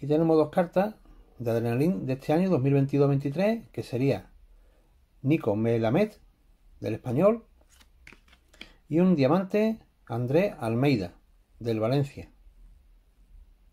Y tenemos dos cartas de Adrenalin de este año 2022-23, que sería Nico Melamed, del español, y un diamante André Almeida, del Valencia.